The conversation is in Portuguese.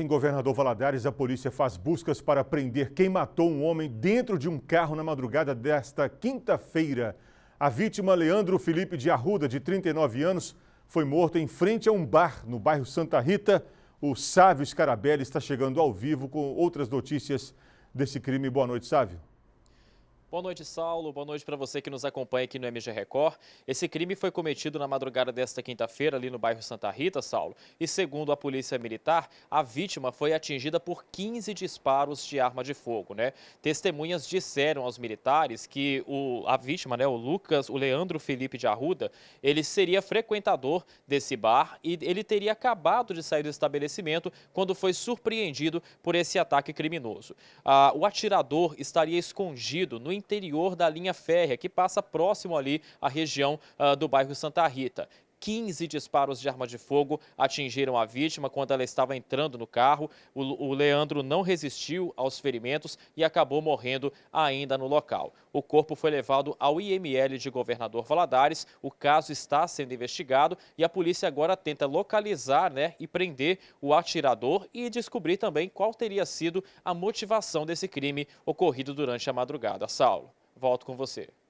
Em Governador Valadares, a polícia faz buscas para prender quem matou um homem dentro de um carro na madrugada desta quinta-feira. A vítima, Leandro Felipe de Arruda, de 39 anos, foi morto em frente a um bar no bairro Santa Rita. O Sávio Scarabelli está chegando ao vivo com outras notícias desse crime. Boa noite, Sávio. Boa noite, Saulo. Boa noite para você que nos acompanha aqui no MG Record. Esse crime foi cometido na madrugada desta quinta-feira ali no bairro Santa Rita, Saulo. E segundo a Polícia Militar, a vítima foi atingida por 15 disparos de arma de fogo, né? Testemunhas disseram aos militares que o, a vítima, né, o Lucas, o Leandro Felipe de Arruda, ele seria frequentador desse bar e ele teria acabado de sair do estabelecimento quando foi surpreendido por esse ataque criminoso. Ah, o atirador estaria escondido no interior da linha férrea, que passa próximo ali à região uh, do bairro Santa Rita. 15 disparos de arma de fogo atingiram a vítima quando ela estava entrando no carro. O, o Leandro não resistiu aos ferimentos e acabou morrendo ainda no local. O corpo foi levado ao IML de Governador Valadares. O caso está sendo investigado e a polícia agora tenta localizar né, e prender o atirador e descobrir também qual teria sido a motivação desse crime ocorrido durante a madrugada. Saulo, volto com você.